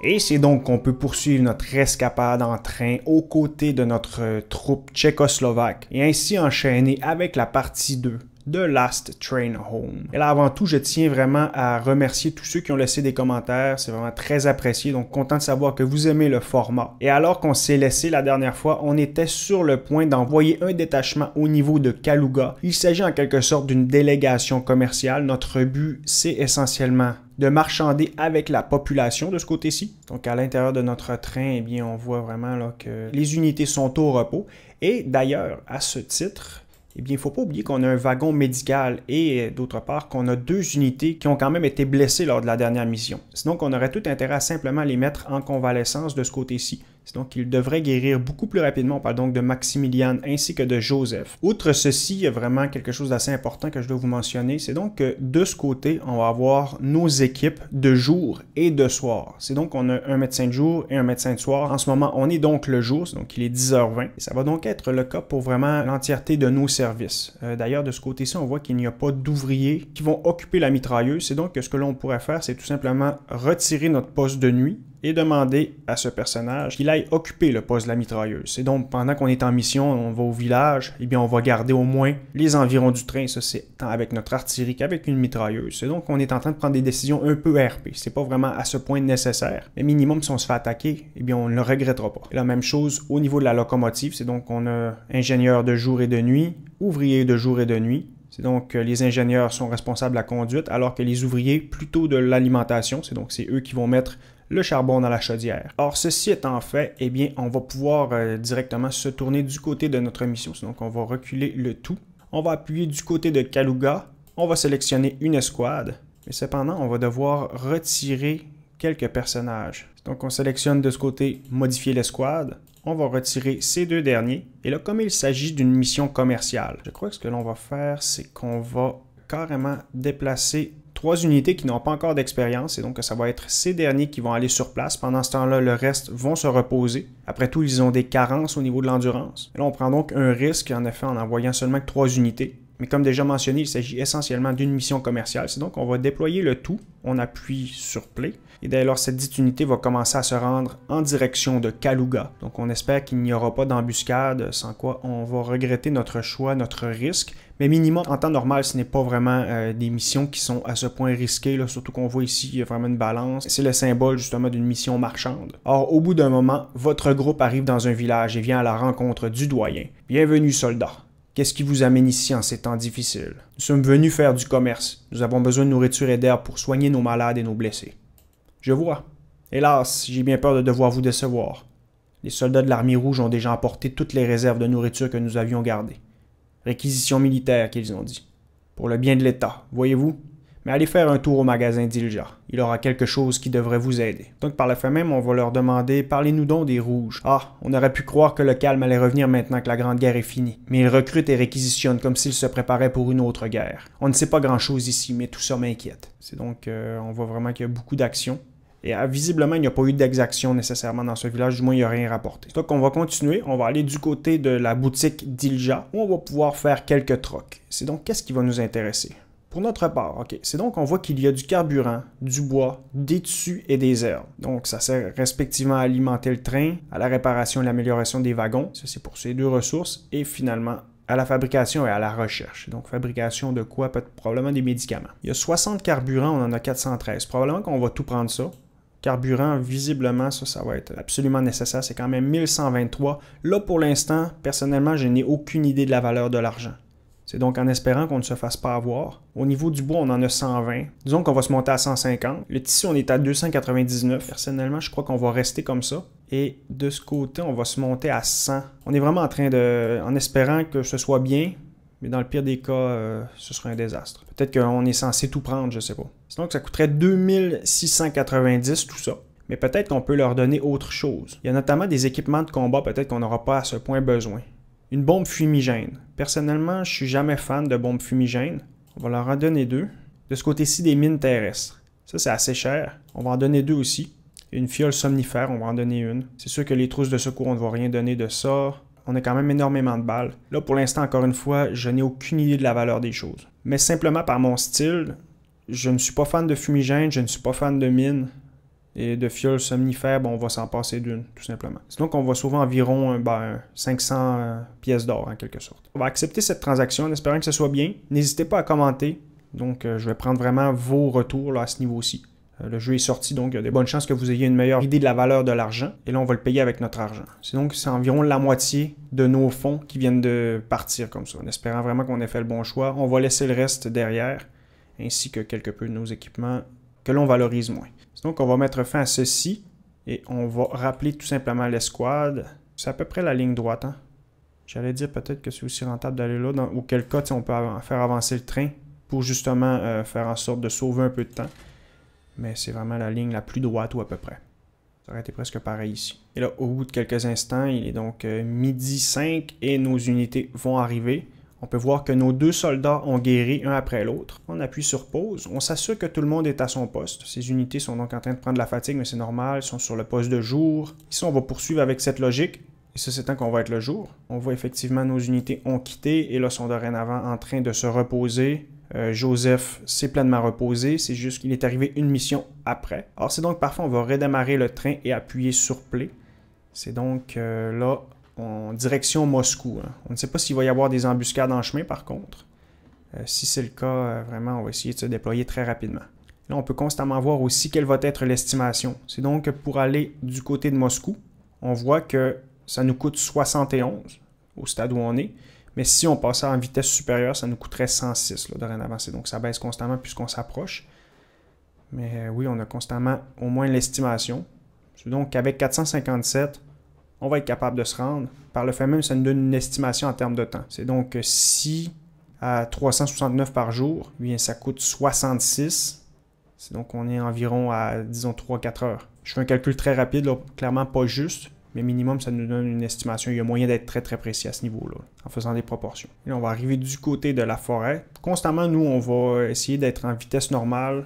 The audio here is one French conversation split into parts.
Et c'est donc qu'on peut poursuivre notre escapade en train aux côtés de notre troupe tchécoslovaque et ainsi enchaîner avec la partie 2 de Last Train Home. Et là, avant tout, je tiens vraiment à remercier tous ceux qui ont laissé des commentaires. C'est vraiment très apprécié. Donc, content de savoir que vous aimez le format. Et alors qu'on s'est laissé la dernière fois, on était sur le point d'envoyer un détachement au niveau de Kaluga. Il s'agit en quelque sorte d'une délégation commerciale. Notre but, c'est essentiellement de marchander avec la population de ce côté-ci. Donc à l'intérieur de notre train, eh bien, on voit vraiment là, que les unités sont au repos. Et d'ailleurs, à ce titre, eh bien, il ne faut pas oublier qu'on a un wagon médical et euh, d'autre part qu'on a deux unités qui ont quand même été blessées lors de la dernière mission. Sinon, on aurait tout intérêt à simplement les mettre en convalescence de ce côté-ci donc il devrait guérir beaucoup plus rapidement. On parle donc de Maximilian ainsi que de Joseph. Outre ceci, il y a vraiment quelque chose d'assez important que je dois vous mentionner. C'est donc que de ce côté, on va avoir nos équipes de jour et de soir. C'est donc on a un médecin de jour et un médecin de soir. En ce moment, on est donc le jour, donc il est 10h20. Et ça va donc être le cas pour vraiment l'entièreté de nos services. Euh, d'ailleurs, de ce côté-ci, on voit qu'il n'y a pas d'ouvriers qui vont occuper la mitrailleuse. C'est donc que ce que l'on pourrait faire, c'est tout simplement retirer notre poste de nuit et demander à ce personnage qu'il aille occuper le poste de la mitrailleuse. C'est donc, pendant qu'on est en mission, on va au village, et eh bien, on va garder au moins les environs du train. Ça, c'est tant avec notre artillerie qu'avec une mitrailleuse. C'est donc, on est en train de prendre des décisions un peu RP. C'est pas vraiment à ce point nécessaire. Mais minimum, si on se fait attaquer, et eh bien, on ne le regrettera pas. Et la même chose au niveau de la locomotive. C'est donc, qu'on a ingénieur de jour et de nuit, ouvrier de jour et de nuit, c'est donc que euh, les ingénieurs sont responsables de la conduite, alors que les ouvriers plutôt de l'alimentation. C'est donc c'est eux qui vont mettre le charbon dans la chaudière. Or, ceci étant fait, eh bien, on va pouvoir euh, directement se tourner du côté de notre mission. Donc, on va reculer le tout. On va appuyer du côté de Kaluga. On va sélectionner une escouade. Mais cependant, on va devoir retirer quelques personnages. Donc, on sélectionne de ce côté modifier l'escouade. On va retirer ces deux derniers. Et là, comme il s'agit d'une mission commerciale, je crois que ce que l'on va faire, c'est qu'on va carrément déplacer trois unités qui n'ont pas encore d'expérience et donc ça va être ces derniers qui vont aller sur place. Pendant ce temps-là, le reste vont se reposer. Après tout, ils ont des carences au niveau de l'endurance. Là, on prend donc un risque en effet en envoyant seulement trois unités. Mais comme déjà mentionné, il s'agit essentiellement d'une mission commerciale. C'est donc on va déployer le tout, on appuie sur Play, et dès lors cette dite unité va commencer à se rendre en direction de Kaluga. Donc on espère qu'il n'y aura pas d'embuscade, sans quoi on va regretter notre choix, notre risque. Mais minimum, en temps normal, ce n'est pas vraiment euh, des missions qui sont à ce point risquées, là, surtout qu'on voit ici il y a vraiment une balance. C'est le symbole justement d'une mission marchande. Or, au bout d'un moment, votre groupe arrive dans un village et vient à la rencontre du doyen. Bienvenue soldat. Qu'est-ce qui vous amène ici en ces temps difficiles Nous sommes venus faire du commerce. Nous avons besoin de nourriture et d'air pour soigner nos malades et nos blessés. Je vois. Hélas, j'ai bien peur de devoir vous décevoir. Les soldats de l'armée rouge ont déjà emporté toutes les réserves de nourriture que nous avions gardées. Réquisition militaire, qu'ils ont dit. Pour le bien de l'État, voyez-vous, mais allez faire un tour au magasin Dilja. Il aura quelque chose qui devrait vous aider. Donc par la fin même, on va leur demander Parlez-nous donc des rouges. Ah, on aurait pu croire que le calme allait revenir maintenant que la Grande Guerre est finie. Mais ils recrutent et réquisitionnent comme s'ils se préparaient pour une autre guerre. On ne sait pas grand-chose ici, mais tout ça m'inquiète. C'est donc, euh, on voit vraiment qu'il y a beaucoup d'actions. Et euh, visiblement, il n'y a pas eu d'exaction nécessairement dans ce village, du moins, il n'y a rien rapporté. Donc, on va continuer, on va aller du côté de la boutique d'Ilja, où on va pouvoir faire quelques trocs. C'est donc qu'est-ce qui va nous intéresser pour notre part, OK, c'est donc on voit qu'il y a du carburant, du bois, des tissus et des herbes. Donc ça sert respectivement à alimenter le train, à la réparation et l'amélioration des wagons, ça c'est pour ces deux ressources, et finalement à la fabrication et à la recherche. Donc, fabrication de quoi? Probablement des médicaments. Il y a 60 carburants, on en a 413. Probablement qu'on va tout prendre ça. Carburant, visiblement, ça, ça va être absolument nécessaire. C'est quand même 1123. Là, pour l'instant, personnellement, je n'ai aucune idée de la valeur de l'argent. C'est donc en espérant qu'on ne se fasse pas avoir. Au niveau du bois, on en a 120. Disons qu'on va se monter à 150. Le tissu, on est à 299. Personnellement, je crois qu'on va rester comme ça. Et de ce côté, on va se monter à 100. On est vraiment en train de... En espérant que ce soit bien, mais dans le pire des cas, euh, ce serait un désastre. Peut-être qu'on est censé tout prendre, je sais pas. Sinon, ça coûterait 2690 tout ça. Mais peut-être qu'on peut leur donner autre chose. Il y a notamment des équipements de combat peut-être qu'on n'aura pas à ce point besoin. Une bombe fumigène. Personnellement, je suis jamais fan de bombes fumigènes. On va leur en donner deux. De ce côté-ci, des mines terrestres. Ça, c'est assez cher. On va en donner deux aussi. Une fiole somnifère, on va en donner une. C'est sûr que les trousses de secours, on ne va rien donner de ça. On a quand même énormément de balles. Là, pour l'instant, encore une fois, je n'ai aucune idée de la valeur des choses. Mais simplement par mon style, je ne suis pas fan de fumigène, je ne suis pas fan de mines et de fioles somnifères, on va s'en passer d'une, tout simplement. Donc, on va sauver environ 500 euh, ben, euh, pièces d'or, en quelque sorte. On va accepter cette transaction en espérant que ce soit bien. N'hésitez pas à commenter. Donc, euh, je vais prendre vraiment vos retours à ce niveau-ci. le jeu est sorti, donc il y a de bonnes chances que vous ayez une meilleure idée de la valeur de l'argent. Et là, on va le payer avec notre argent. Sinon, donc c'est environ la moitié de nos fonds qui viennent de partir comme ça, en espérant vraiment qu'on ait fait le bon choix. On va laisser le reste derrière, ainsi que quelques peu de nos équipements que l'on valorise moins. Donc, on va mettre fin à ceci et on va rappeler tout simplement l'escouade. C'est à peu près la ligne droite. Hein. J'allais dire peut-être que c'est aussi rentable d'aller là, dans, quel cas on peut faire avancer le train pour justement euh, faire en sorte de sauver un peu de temps. Mais c'est vraiment la ligne la plus droite ou à peu près. Ça aurait été presque pareil ici. Et là, au bout de quelques instants, il est donc euh, midi 5 et nos unités vont arriver. On peut voir que nos deux soldats ont guéri un après l'autre. On appuie sur pause. On s'assure que tout le monde est à son poste. Ces unités sont donc en train de prendre la fatigue, mais c'est normal. Ils sont sur le poste de jour. Ici, on va poursuivre avec cette logique. Et ça, c'est tant qu'on va être le jour. On voit effectivement nos unités ont quitté et là sont dorénavant en train de se reposer. Euh, Joseph s'est pleinement reposé, c'est juste qu'il est arrivé une mission après. Alors c'est donc parfois on va redémarrer le train et appuyer sur play. C'est donc euh, là en direction Moscou. Hein. On ne sait pas s'il va y avoir des embuscades en chemin par contre. Euh, si c'est le cas, euh, vraiment, on va essayer de se déployer très rapidement. Là, on peut constamment voir aussi quelle va être l'estimation. C'est donc pour aller du côté de Moscou, on voit que ça nous coûte 71 au stade où on est. Mais si on passait en vitesse supérieure, ça nous coûterait 106 là, dorénavant. Donc ça baisse constamment puisqu'on s'approche. Mais euh, oui, on a constamment au moins l'estimation. C'est donc avec 457, on va être capable de se rendre. Par le fait même, ça nous donne une estimation en termes de temps. C'est donc euh, si à 369 par jour, eh bien ça coûte 66. C'est donc on est environ à, disons, 3-4 heures. Je fais un calcul très rapide, clairement pas juste, mais minimum, ça nous donne une estimation. Il y a moyen d'être très, très précis à ce niveau-là, en faisant des proportions. Et on va arriver du côté de la forêt. Constamment, nous, on va essayer d'être en vitesse normale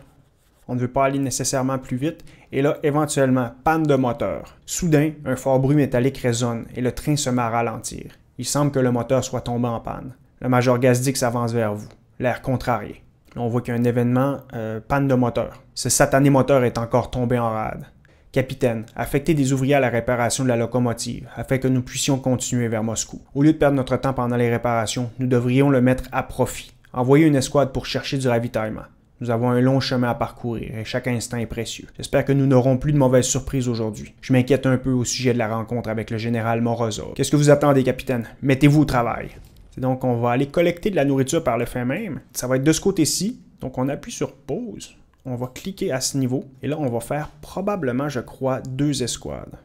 on ne veut pas aller nécessairement plus vite, et là, éventuellement, panne de moteur. Soudain, un fort bruit métallique résonne et le train se met à ralentir. Il semble que le moteur soit tombé en panne. Le major Gazdik s'avance vers vous, l'air contrarié. on voit qu'il y a un événement, euh, panne de moteur. Ce satané moteur est encore tombé en rade. Capitaine, affectez des ouvriers à la réparation de la locomotive, afin que nous puissions continuer vers Moscou. Au lieu de perdre notre temps pendant les réparations, nous devrions le mettre à profit. Envoyez une escouade pour chercher du ravitaillement. Nous avons un long chemin à parcourir et chaque instant est précieux. J'espère que nous n'aurons plus de mauvaises surprises aujourd'hui. Je m'inquiète un peu au sujet de la rencontre avec le général Morozov. Qu'est-ce que vous attendez, capitaine Mettez-vous au travail. Donc, on va aller collecter de la nourriture par le fait même. Ça va être de ce côté-ci. Donc, on appuie sur pause. On va cliquer à ce niveau. Et là, on va faire probablement, je crois, deux escouades.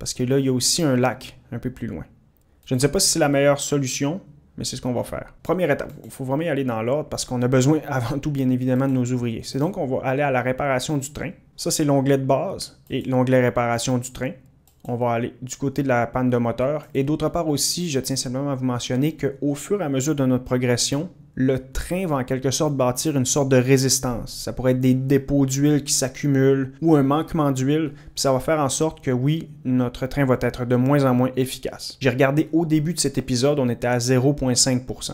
Parce que là, il y a aussi un lac un peu plus loin. Je ne sais pas si c'est la meilleure solution, mais c'est ce qu'on va faire. Première étape, il faut vraiment y aller dans l'ordre parce qu'on a besoin avant tout, bien évidemment, de nos ouvriers. C'est donc qu'on va aller à la réparation du train. Ça, c'est l'onglet de base et l'onglet réparation du train. On va aller du côté de la panne de moteur. Et d'autre part aussi, je tiens simplement à vous mentionner qu'au fur et à mesure de notre progression, le train va en quelque sorte bâtir une sorte de résistance. Ça pourrait être des dépôts d'huile qui s'accumulent ou un manquement d'huile, puis ça va faire en sorte que oui, notre train va être de moins en moins efficace. J'ai regardé au début de cet épisode, on était à 0,5%.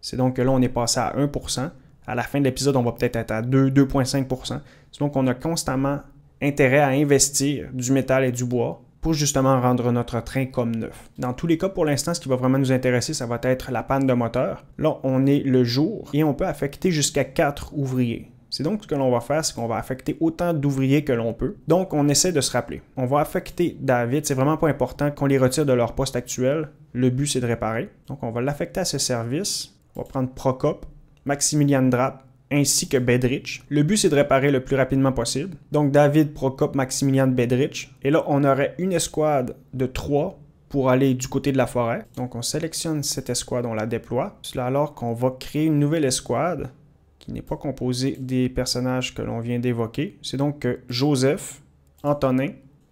C'est donc que là, on est passé à 1%. À la fin de l'épisode, on va peut-être être à 2, 2,5%. C'est donc qu'on a constamment intérêt à investir du métal et du bois pour justement rendre notre train comme neuf. Dans tous les cas, pour l'instant, ce qui va vraiment nous intéresser, ça va être la panne de moteur. Là, on est le jour et on peut affecter jusqu'à 4 ouvriers. C'est donc ce que l'on va faire, c'est qu'on va affecter autant d'ouvriers que l'on peut. Donc, on essaie de se rappeler. On va affecter David, c'est vraiment pas important qu'on les retire de leur poste actuel. Le but, c'est de réparer. Donc, on va l'affecter à ce service. On va prendre Procop, Maximilian Drap, ainsi que Bedrich. Le but, c'est de réparer le plus rapidement possible. Donc David, Prokop, Maximilian, Bedrich. Et là, on aurait une escouade de 3 pour aller du côté de la forêt. Donc on sélectionne cette escouade, on la déploie. Cela alors qu'on va créer une nouvelle escouade qui n'est pas composée des personnages que l'on vient d'évoquer. C'est donc euh, Joseph, Antonin,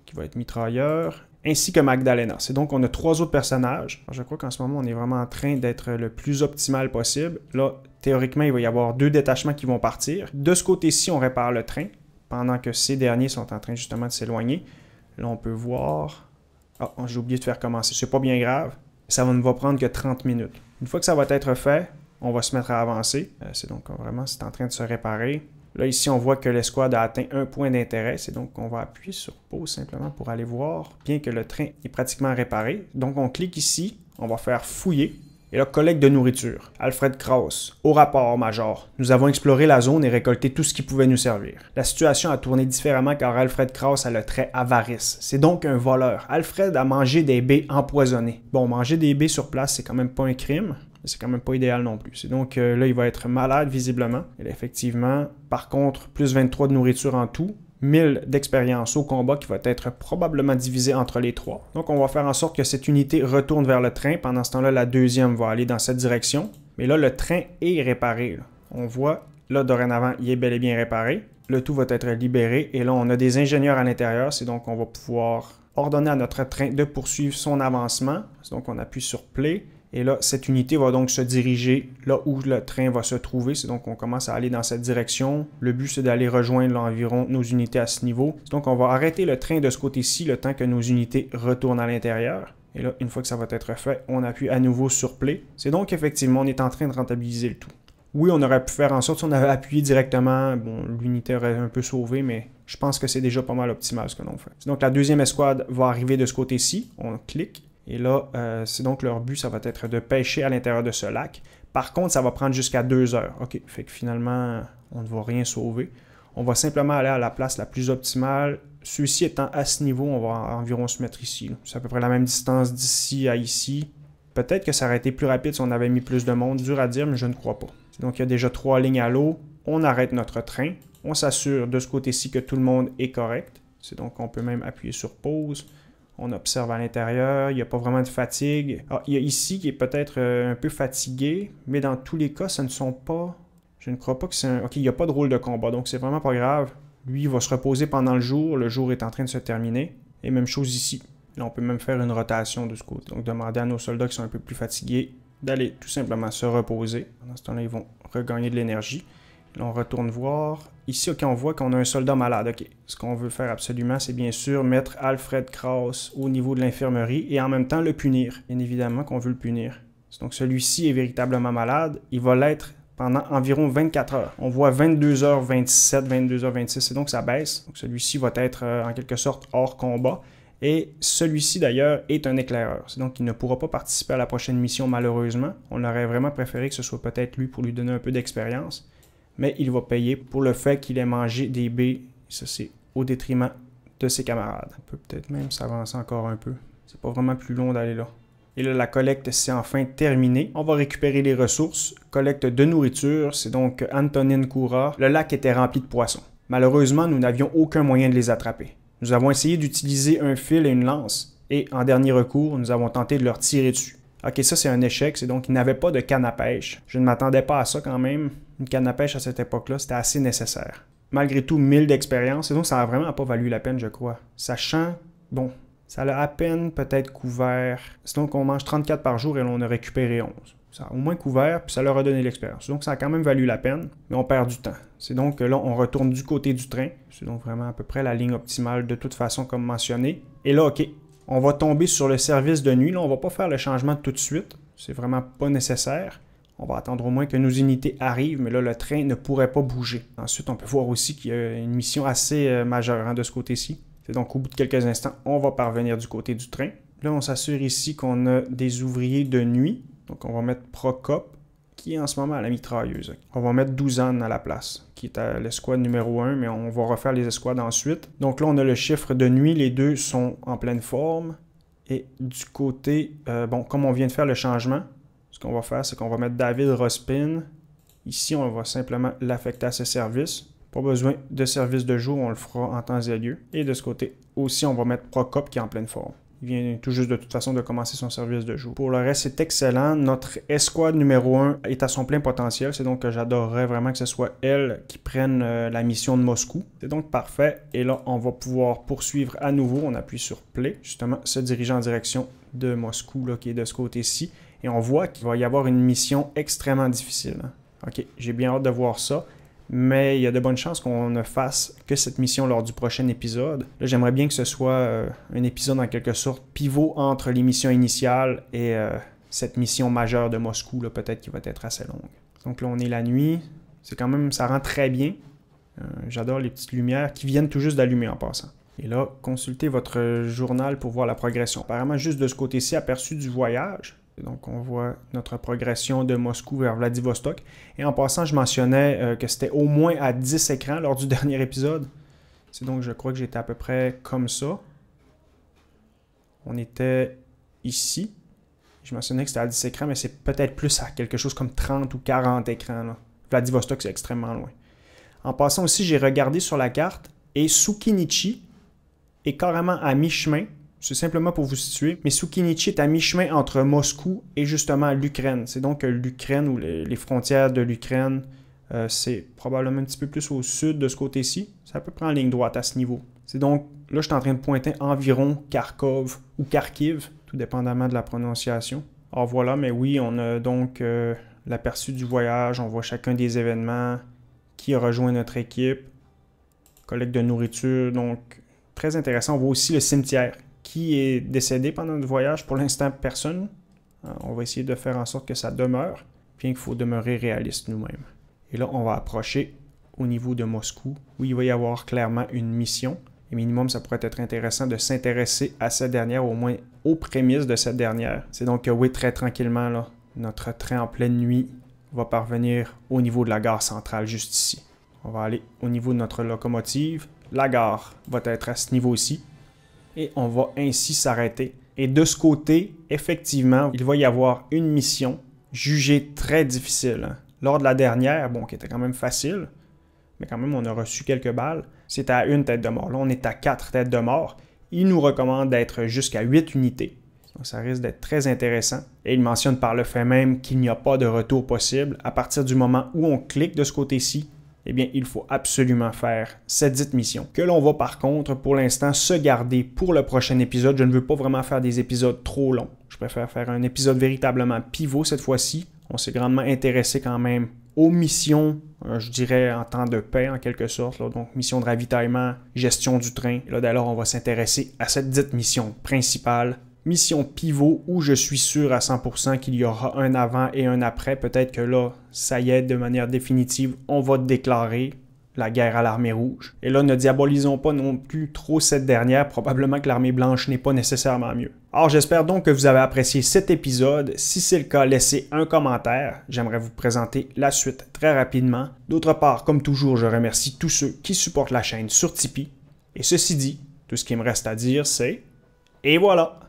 qui va être mitrailleur, ainsi que Magdalena. C'est donc on a trois autres personnages. je crois qu'en ce moment, on est vraiment en train d'être le plus optimal possible. Là, théoriquement, il va y avoir deux détachements qui vont partir. De ce côté-ci, on répare le train, pendant que ces derniers sont en train justement de s'éloigner. Là, on peut voir... Ah, oh, j'ai oublié de faire commencer. C'est pas bien grave. Ça ne va prendre que 30 minutes. Une fois que ça va être fait, on va se mettre à avancer. Euh, c'est donc vraiment, c'est en train de se réparer. Là, ici, on voit que l'escouade a atteint un point d'intérêt. C'est donc qu'on va appuyer sur pause simplement pour aller voir, bien que le train est pratiquement réparé. Donc, on clique ici, on va faire fouiller. Et là, collecte de nourriture. Alfred Krauss. Au rapport, Major. Nous avons exploré la zone et récolté tout ce qui pouvait nous servir. La situation a tourné différemment car Alfred Krauss a le trait avarice. C'est donc un voleur. Alfred a mangé des baies empoisonnées. Bon, manger des baies sur place, c'est quand même pas un crime c'est quand même pas idéal non plus. C'est donc euh, là, il va être malade visiblement. Et effectivement, par contre, plus 23 de nourriture en tout. 1000 d'expérience au combat qui va être probablement divisé entre les trois. Donc on va faire en sorte que cette unité retourne vers le train. Pendant ce temps-là, la deuxième va aller dans cette direction. Mais là, le train est réparé. On voit, là, dorénavant, il est bel et bien réparé. Le tout va être libéré. Et là, on a des ingénieurs à l'intérieur. C'est donc on va pouvoir ordonner à notre train de poursuivre son avancement. Donc on appuie sur Play. Et là, cette unité va donc se diriger là où le train va se trouver. C'est Donc, on commence à aller dans cette direction. Le but, c'est d'aller rejoindre environ nos unités à ce niveau. Donc, on va arrêter le train de ce côté-ci le temps que nos unités retournent à l'intérieur. Et là, une fois que ça va être fait, on appuie à nouveau sur Play. C'est donc effectivement, on est en train de rentabiliser le tout. Oui, on aurait pu faire en sorte si on avait appuyé directement, bon, l'unité aurait un peu sauvé, mais je pense que c'est déjà pas mal optimal ce que l'on fait. Donc la deuxième escouade va arriver de ce côté-ci. On clique et là, euh, c'est donc leur but, ça va être de pêcher à l'intérieur de ce lac. Par contre, ça va prendre jusqu'à deux heures. OK, fait que finalement, on ne va rien sauver. On va simplement aller à la place la plus optimale. Celui-ci étant à ce niveau, on va environ se mettre ici. C'est à peu près la même distance d'ici à ici. Peut-être que ça aurait été plus rapide si on avait mis plus de monde. Dur à dire, mais je ne crois pas. Donc, il y a déjà trois lignes à l'eau. On arrête notre train. On s'assure de ce côté-ci que tout le monde est correct. C'est donc on peut même appuyer sur pause on observe à l'intérieur, il n'y a pas vraiment de fatigue. Ah, il y a ici qui est peut-être euh, un peu fatigué, mais dans tous les cas, ça ne sont pas... Je ne crois pas que c'est un... Ok, il n'y a pas de rôle de combat, donc c'est vraiment pas grave. Lui, il va se reposer pendant le jour, le jour est en train de se terminer. Et même chose ici. Là, on peut même faire une rotation de ce côté. Donc, demander à nos soldats qui sont un peu plus fatigués d'aller tout simplement se reposer. Pendant ce temps-là, ils vont regagner de l'énergie on retourne voir. Ici, on voit qu'on a un soldat malade. OK, ce qu'on veut faire absolument, c'est bien sûr mettre Alfred Krauss au niveau de l'infirmerie et en même temps le punir. Bien évidemment qu'on veut le punir. Donc celui-ci est véritablement malade. Il va l'être pendant environ 24 heures. On voit 22h27, 22h26, et donc ça baisse. Donc celui-ci va être euh, en quelque sorte hors combat. Et celui-ci d'ailleurs est un éclaireur, donc il ne pourra pas participer à la prochaine mission malheureusement. On aurait vraiment préféré que ce soit peut-être lui pour lui donner un peu d'expérience mais il va payer pour le fait qu'il ait mangé des baies. Ça, c'est au détriment de ses camarades. On peut peut-être même s'avancer encore un peu. C'est pas vraiment plus long d'aller là. Et là, la collecte, s'est enfin terminée. On va récupérer les ressources. Collecte de nourriture, c'est donc Antonin Koura. Le lac était rempli de poissons. Malheureusement, nous n'avions aucun moyen de les attraper. Nous avons essayé d'utiliser un fil et une lance, et en dernier recours, nous avons tenté de leur tirer dessus. OK, ça c'est un échec, c'est donc qu'il n'avait pas de canne à pêche. Je ne m'attendais pas à ça quand même. Une canne à pêche à cette époque-là, c'était assez nécessaire. Malgré tout, 1000 d'expérience, c'est donc ça n'a vraiment pas valu la peine, je crois. Sachant, bon, ça l'a à peine peut-être couvert. donc qu'on mange 34 par jour et l'on a récupéré 11. Ça a au moins couvert, puis ça leur a donné l'expérience. Donc ça a quand même valu la peine, mais on perd du temps. C'est donc que là, on retourne du côté du train. C'est donc vraiment à peu près la ligne optimale de toute façon, comme mentionné. Et là, OK, on va tomber sur le service de nuit. Là, on ne va pas faire le changement tout de suite. C'est vraiment pas nécessaire. On va attendre au moins que nos unités arrivent, mais là, le train ne pourrait pas bouger. Ensuite, on peut voir aussi qu'il y a une mission assez euh, majeure hein, de ce côté-ci. C'est donc au bout de quelques instants, on va parvenir du côté du train. Là, on s'assure ici qu'on a des ouvriers de nuit. Donc, on va mettre Procop qui est en ce moment à la mitrailleuse. On va mettre 12 ans à la place, qui est à l'escouade numéro 1, mais on va refaire les escouades ensuite. Donc là, on a le chiffre de nuit, les deux sont en pleine forme. Et du côté, euh, bon, comme on vient de faire le changement, ce qu'on va faire, c'est qu'on va mettre David Rospin. Ici, on va simplement l'affecter à ses services. Pas besoin de service de jour, on le fera en temps et lieu. Et de ce côté aussi, on va mettre Procop qui est en pleine forme. Il vient tout juste de toute façon de commencer son service de jour. Pour le reste, c'est excellent. Notre escouade numéro 1 est à son plein potentiel. C'est donc que j'adorerais vraiment que ce soit elle qui prenne euh, la mission de Moscou. C'est donc parfait. Et là, on va pouvoir poursuivre à nouveau. On appuie sur Play, justement, se dirigeant en direction de Moscou, qui est de ce côté-ci. Et on voit qu'il va y avoir une mission extrêmement difficile. Hein. OK, j'ai bien hâte de voir ça mais il y a de bonnes chances qu'on ne fasse que cette mission lors du prochain épisode. Là, j'aimerais bien que ce soit euh, un épisode en quelque sorte pivot entre l'émission initiale et euh, cette mission majeure de Moscou, là, peut-être qui va être assez longue. Donc là, on est la nuit. C'est quand même, ça rend très bien. Euh, j'adore les petites lumières qui viennent tout juste d'allumer en passant. Et là, consultez votre journal pour voir la progression. Apparemment, juste de ce côté-ci, aperçu du voyage, donc, on voit notre progression de Moscou vers Vladivostok. Et en passant, je mentionnais euh, que c'était au moins à 10 écrans lors du dernier épisode. C'est donc, je crois que j'étais à peu près comme ça. On était ici. Je mentionnais que c'était à 10 écrans, mais c'est peut-être plus à quelque chose comme 30 ou 40 écrans. Vladivostok, c'est extrêmement loin. En passant aussi, j'ai regardé sur la carte et Sukinichi est carrément à mi-chemin c'est simplement pour vous situer. Mais Sukhinichi est à mi-chemin entre Moscou et justement l'Ukraine. C'est donc euh, l'Ukraine ou les frontières de l'Ukraine. Euh, c'est probablement un petit peu plus au sud de ce côté-ci. C'est à peu près en ligne droite à ce niveau. C'est donc, là, je suis en train de pointer environ Kharkov ou Kharkiv, tout dépendamment de la prononciation. Alors voilà, mais oui, on a donc euh, l'aperçu du voyage. On voit chacun des événements, qui a rejoint notre équipe, collecte de nourriture. Donc, très intéressant. On voit aussi le cimetière qui est décédé pendant le voyage. Pour l'instant, personne. Euh, on va essayer de faire en sorte que ça demeure, bien qu'il faut demeurer réaliste nous-mêmes. Et là, on va approcher au niveau de Moscou, où il va y avoir clairement une mission. Et minimum, ça pourrait être intéressant de s'intéresser à cette dernière, au moins aux prémices de cette dernière. C'est donc que oui, très tranquillement, là, notre train en pleine nuit va parvenir au niveau de la gare centrale, juste ici. On va aller au niveau de notre locomotive. La gare va être à ce niveau-ci et on va ainsi s'arrêter. Et de ce côté, effectivement, il va y avoir une mission jugée très difficile. Hein. Lors de la dernière, bon, qui était quand même facile, mais quand même, on a reçu quelques balles. C'était à une tête de mort. Là, on est à quatre têtes de mort. Il nous recommande d'être jusqu'à huit unités. Donc, ça risque d'être très intéressant. Et il mentionne par le fait même qu'il n'y a pas de retour possible. À partir du moment où on clique de ce côté-ci, eh bien, il faut absolument faire cette dite mission. Que l'on va par contre, pour l'instant, se garder pour le prochain épisode. Je ne veux pas vraiment faire des épisodes trop longs. Je préfère faire un épisode véritablement pivot cette fois-ci. On s'est grandement intéressé quand même aux missions, euh, je dirais en temps de paix en quelque sorte, donc mission de ravitaillement, gestion du train. là, d'ailleurs, on va s'intéresser à cette dite mission principale mission pivot où je suis sûr à 100% qu'il y aura un avant et un après. Peut-être que là, ça y est, de manière définitive, on va déclarer la guerre à l'armée rouge. Et là, ne diabolisons pas non plus trop cette dernière, probablement que l'armée blanche n'est pas nécessairement mieux. Alors j'espère donc que vous avez apprécié cet épisode. Si c'est le cas, laissez un commentaire. J'aimerais vous présenter la suite très rapidement. D'autre part, comme toujours, je remercie tous ceux qui supportent la chaîne sur Tipeee. Et ceci dit, tout ce qui me reste à dire, c'est... Et voilà